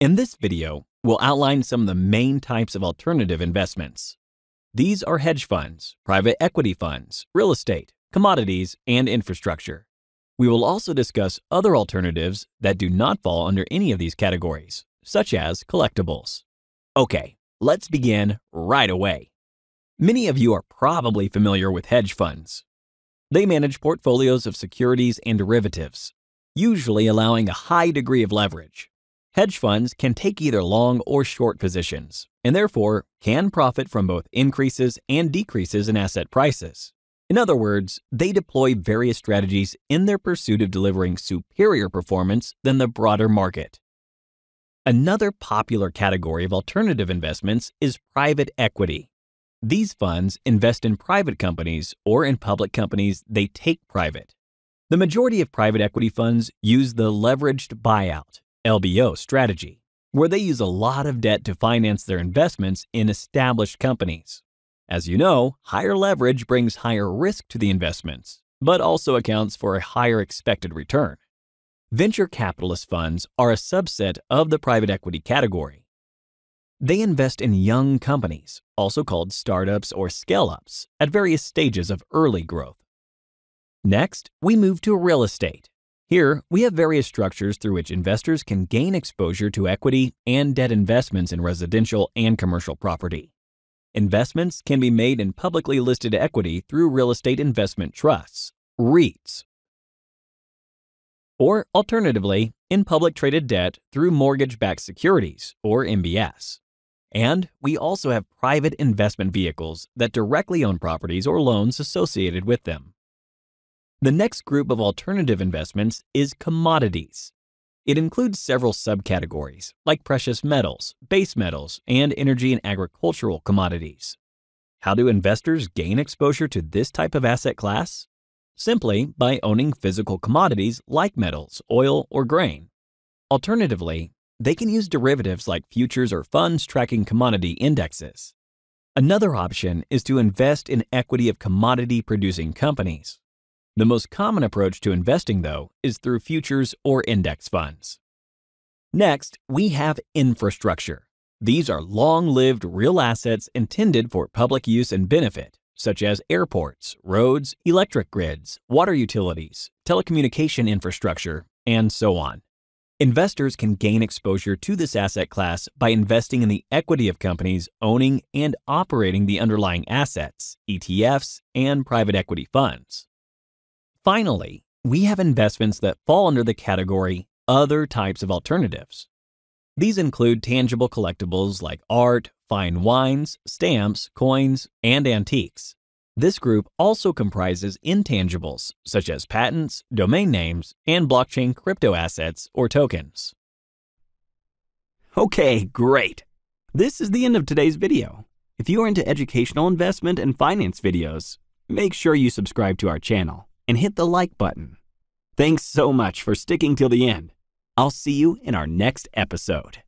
In this video, we'll outline some of the main types of alternative investments. These are hedge funds, private equity funds, real estate, commodities, and infrastructure. We will also discuss other alternatives that do not fall under any of these categories, such as collectibles. Okay, let's begin right away. Many of you are probably familiar with hedge funds. They manage portfolios of securities and derivatives, usually allowing a high degree of leverage. Hedge funds can take either long or short positions, and therefore can profit from both increases and decreases in asset prices. In other words, they deploy various strategies in their pursuit of delivering superior performance than the broader market. Another popular category of alternative investments is private equity. These funds invest in private companies or in public companies they take private. The majority of private equity funds use the leveraged buyout, LBO strategy, where they use a lot of debt to finance their investments in established companies. As you know, higher leverage brings higher risk to the investments, but also accounts for a higher expected return. Venture capitalist funds are a subset of the private equity category. They invest in young companies, also called startups or scale-ups, at various stages of early growth. Next, we move to real estate here, we have various structures through which investors can gain exposure to equity and debt investments in residential and commercial property. Investments can be made in publicly listed equity through real estate investment trusts, REITs, or alternatively, in public traded debt through mortgage-backed securities, or MBS. And we also have private investment vehicles that directly own properties or loans associated with them. The next group of alternative investments is commodities. It includes several subcategories, like precious metals, base metals, and energy and agricultural commodities. How do investors gain exposure to this type of asset class? Simply by owning physical commodities like metals, oil, or grain. Alternatively, they can use derivatives like futures or funds tracking commodity indexes. Another option is to invest in equity of commodity producing companies, the most common approach to investing, though, is through futures or index funds. Next, we have infrastructure. These are long-lived real assets intended for public use and benefit, such as airports, roads, electric grids, water utilities, telecommunication infrastructure, and so on. Investors can gain exposure to this asset class by investing in the equity of companies owning and operating the underlying assets, ETFs, and private equity funds. Finally, we have investments that fall under the category Other Types of Alternatives. These include tangible collectibles like art, fine wines, stamps, coins, and antiques. This group also comprises intangibles such as patents, domain names, and blockchain crypto assets or tokens. Okay, great. This is the end of today's video. If you are into educational investment and finance videos, make sure you subscribe to our channel and hit the like button. Thanks so much for sticking till the end. I'll see you in our next episode.